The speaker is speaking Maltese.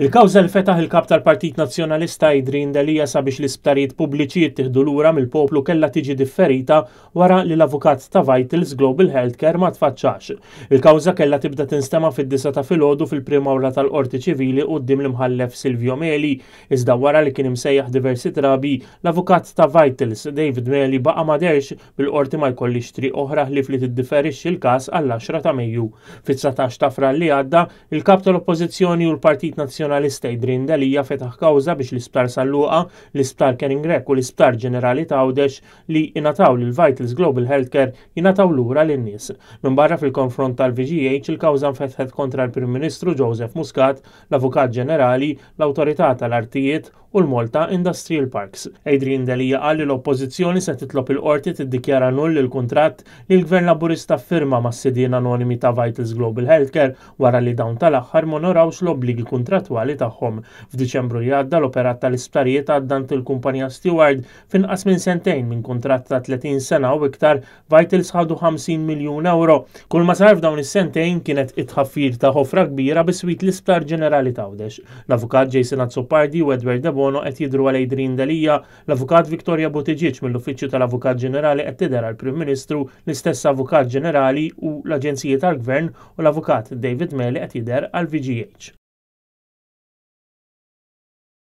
Il-kawza li fetaħ il-kap tal-Partit Nazzjonalista Idrin Delija sabiex l-isptarijiet pubbliċi jittieħdu lura mill-poplu kellha tiġi differita wara li l-avukat ta' Vitals Global Healthcare ma tfaċċax. Il-kawza kellha tibda tinstema fid-disa ta' filgħodu fil-prima ora tal-Qorti Ċivili qudiem l-imħallef Silvio Meli, iżda wara li kien imsejjaħ diversi drabi l-avukat ta' Vitals David Meli baqa' ma derx bil-qorti ma jkollix tri oħra ħlif li tiddiferixxi l-każ għall-10 ta' Mejju. Fit-19 ta' frar li għadda, il-kap tal-Oppożizzjoni u l-Partit Nazzjonali nazzjonalista Idrin Delija fetaħ kawża biex l-isptar Salluqa, l-isptar Kering Grek u l-isptar Ġenerali Tawdex li jinataw l vitals Global Healthcare l lura lin-nies. Minn barra fil-konfront tal-VGH il-kawża nfetħet kontra l-Prim Ministru Joseph Muscat, l-Avukat Ġenerali, l autorità tal-Artijiet u l-Malta Industrial Parks. Adrian Delija qal li l-oppożizzjoni se titlob il-qorti tiddikjara null il kuntratt li l-Gvern Laburista firma mas sidien anonimi ta' Vitals Global Healthcare wara li dawn tal-aħħar monorawx l-obbligi kuntratwali tagħhom. F'Diċembru jgħadda l-operat tal-isptarijiet għaddan il-kumpanija Steward finqas minn sentejn minn kuntratt ta' 30 sena u iktar Vitals ħadu 50 miljun euro. Kull ma sar f'dawn is-sentejn kienet it ta' ħofra kbira biswit l-isptar ġenerali tawdex. L-avukat Jason Azzopardi u Edward Debo Bono qed jidru għalej Drin Dalija, l-Avukat Viktorja Buttigieg mill-Uffiċċju tal-Avukat Ġenerali qed tidher għal Prim Ministru l-istess Avukat Ġenerali u l-Aġenziji tal-Gvern u l-Avukat David Meli qed jidher għal VGH.